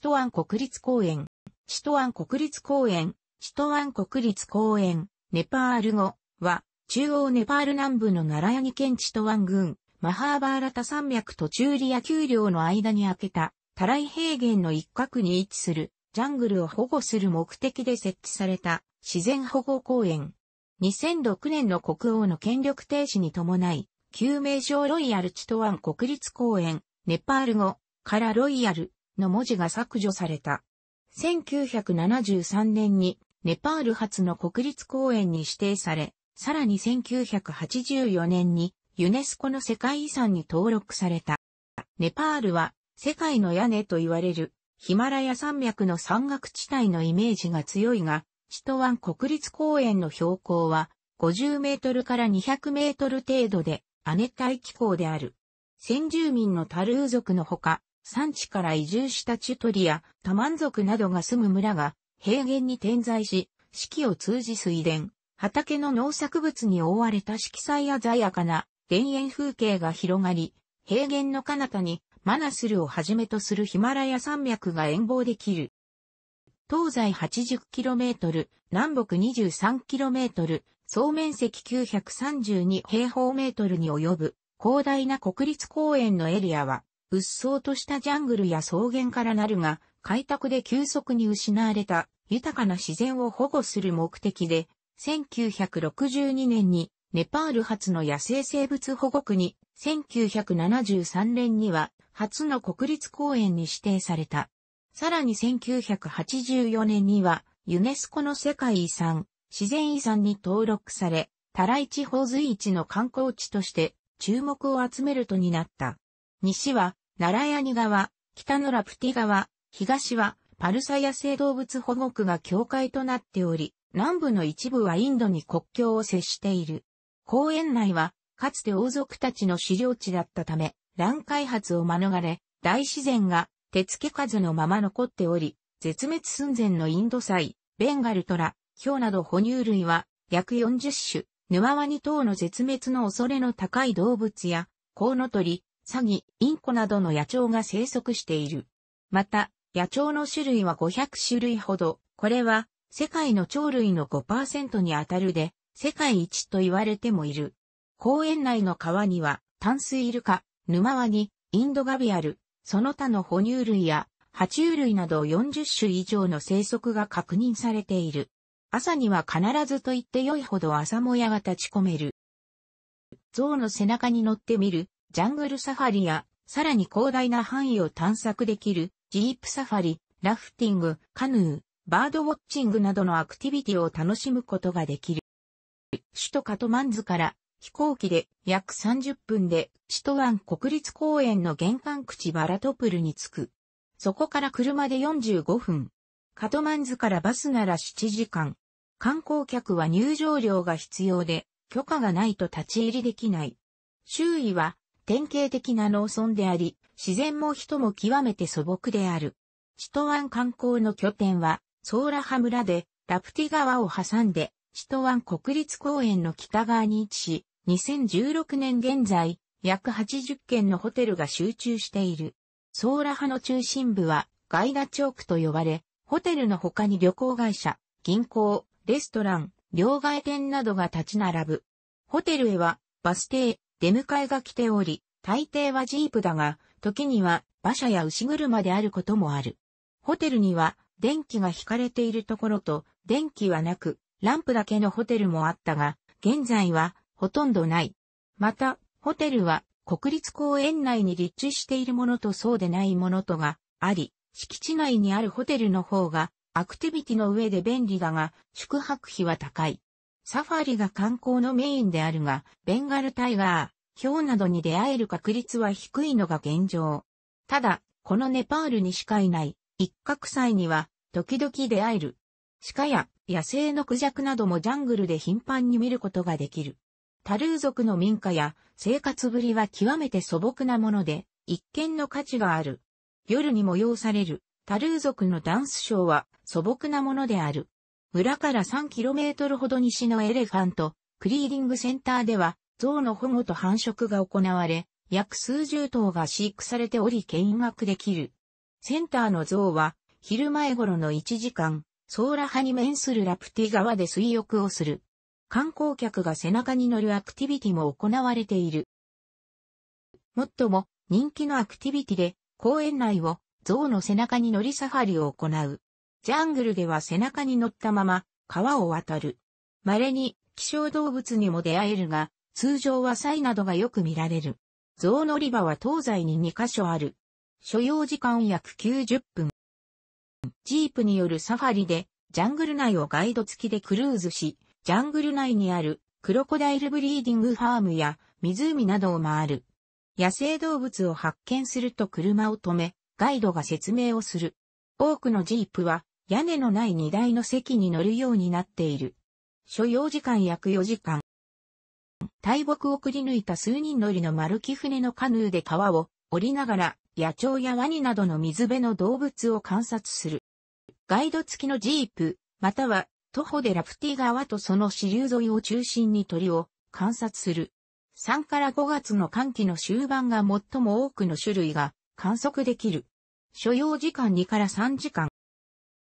首都湾国立公園、首都湾国立公園、首都湾国立公園、ネパール語は、中央ネパール南部のナラヤニ県トワ湾郡、マハーバーラタ山脈とチューリア丘陵の間に開けた、タライ平原の一角に位置する、ジャングルを保護する目的で設置された、自然保護公園。2006年の国王の権力停止に伴い、旧名称ロイヤルチトワン国立公園、ネパール語からロイヤルの文字が削除された。1973年にネパール初の国立公園に指定され、さらに1984年にユネスコの世界遺産に登録された。ネパールは世界の屋根と言われるヒマラヤ山脈の山岳地帯のイメージが強いが、チトワン国立公園の標高は50メートルから200メートル程度で亜熱帯気候である。先住民のタルー族のほか、産地から移住したチュトリア、多満族などが住む村が平原に点在し、四季を通じ水田、畑の農作物に覆われた色彩鮮やかな田園風景が広がり、平原の彼方にマナスルをはじめとするヒマラヤ山脈が遠望できる。東西 80km、南北 23km、総面積932平方メートルに及ぶ広大な国立公園のエリアは、鬱蒼としたジャングルや草原からなるが、開拓で急速に失われた豊かな自然を保護する目的で、1962年にネパール初の野生生物保護区に、1973年には初の国立公園に指定された。さらに1984年にはユネスコの世界遺産、自然遺産に登録され、タライ地方随一の観光地として注目を集めるとになった。西はナラヤニ川、北のラプティ川、東はパルサヤ生動物保護区が境界となっており、南部の一部はインドに国境を接している。公園内は、かつて王族たちの狩猟地だったため、乱開発を免れ、大自然が手付け数のまま残っており、絶滅寸前のインドサイ、ベンガルトラ、ヒョウなど哺乳類は約40種、ヌワワニ等の絶滅の恐れの高い動物や、コウノトリ、サギ、インコなどの野鳥が生息している。また、野鳥の種類は500種類ほど、これは世界の鳥類の5%にあたるで、世界一と言われてもいる。公園内の川には、淡水イルカ、沼ワニ、インドガビアル、その他の哺乳類や、爬虫類など40種以上の生息が確認されている。朝には必ずと言って良いほど朝もやが立ち込める。象の背中に乗ってみるジャングルサファリや、さらに広大な範囲を探索できる、ジープサファリ、ラフティング、カヌー、バードウォッチングなどのアクティビティを楽しむことができる。首都カトマンズから飛行機で約30分で首都湾国立公園の玄関口バラトプルに着く。そこから車で45分。カトマンズからバスなら7時間。観光客は入場料が必要で許可がないと立ち入りできない。周囲は典型的な農村であり、自然も人も極めて素朴である。チトワン観光の拠点は、ソーラハ村で、ラプティ川を挟んで、シトワン国立公園の北側に位置し、2016年現在、約80軒のホテルが集中している。ソーラハの中心部は、ガイダチョークと呼ばれ、ホテルの他に旅行会社、銀行、レストラン、両替店などが立ち並ぶ。ホテルへは、バス停、出迎えが来ており、大抵はジープだが、時には馬車や牛車であることもある。ホテルには電気が引かれているところと電気はなく、ランプだけのホテルもあったが、現在はほとんどない。また、ホテルは国立公園内に立地しているものとそうでないものとがあり、敷地内にあるホテルの方がアクティビティの上で便利だが、宿泊費は高い。サファリが観光のメインであるが、ベンガルタイガー、ヒョウなどに出会える確率は低いのが現状。ただ、このネパールにしかいない、一角祭には、時々出会える。鹿や野生のクジャクなどもジャングルで頻繁に見ることができる。タルー族の民家や生活ぶりは極めて素朴なもので、一見の価値がある。夜に催されるタルー族のダンスショーは素朴なものである。村から 3km ほど西のエレファント、クリーディングセンターでは、象の保護と繁殖が行われ、約数十頭が飼育されており見学できる。センターの象は、昼前頃の1時間、ソーラ派に面するラプティ川で水浴をする。観光客が背中に乗るアクティビティも行われている。もっとも、人気のアクティビティで、公園内を象の背中に乗りサファリを行う。ジャングルでは背中に乗ったまま川を渡る。稀に希少動物にも出会えるが、通常はサイなどがよく見られる。象乗り場は東西に2カ所ある。所要時間約90分。ジープによるサファリで、ジャングル内をガイド付きでクルーズし、ジャングル内にあるクロコダイルブリーディングファームや湖などを回る。野生動物を発見すると車を止め、ガイドが説明をする。多くのジープは屋根のない荷台の席に乗るようになっている。所要時間約4時間。大木をくり抜いた数人乗りの丸木船のカヌーで川を降りながら野鳥やワニなどの水辺の動物を観察する。ガイド付きのジープ、または徒歩でラプティ川とその支流沿いを中心に鳥を観察する。3から5月の寒気の終盤が最も多くの種類が観測できる。所要時間2から3時間。